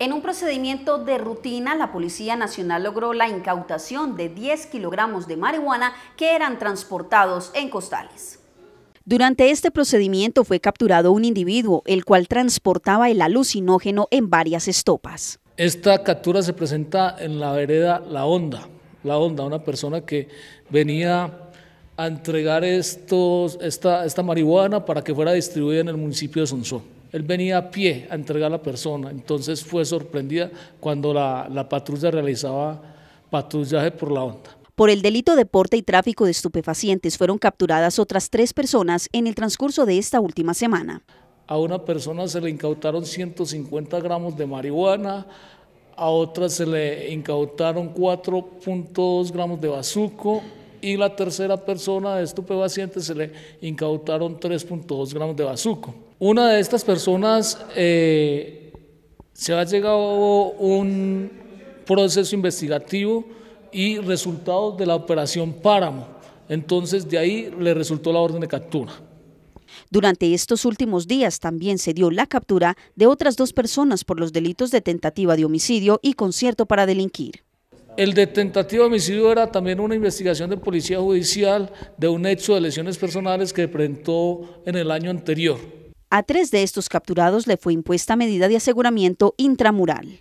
En un procedimiento de rutina, la Policía Nacional logró la incautación de 10 kilogramos de marihuana que eran transportados en costales. Durante este procedimiento fue capturado un individuo, el cual transportaba el alucinógeno en varias estopas. Esta captura se presenta en la vereda La Onda. La Onda, una persona que venía a entregar esta, marihuana para que fuera distribuida en el municipio de Sonsón. Él venía a pie a entregar a la persona, entonces fue sorprendida cuando la, la patrulla realizaba patrullaje por la onda. Por el delito de porte y tráfico de estupefacientes fueron capturadas otras tres personas en el transcurso de esta última semana. A una persona se le incautaron 150 gramos de marihuana, a otra se le incautaron 4.2 gramos de bazuco, y la tercera persona de estupefaciente se le incautaron 3.2 gramos de bazuco. Una de estas personas eh, se ha llegado un proceso investigativo y resultados de la operación Páramo. Entonces de ahí le resultó la orden de captura. Durante estos últimos días también se dio la captura de otras dos personas por los delitos de tentativa de homicidio y concierto para delinquir. El de tentativo de homicidio era también una investigación de policía judicial de un hecho de lesiones personales que presentó en el año anterior. A tres de estos capturados le fue impuesta medida de aseguramiento intramural.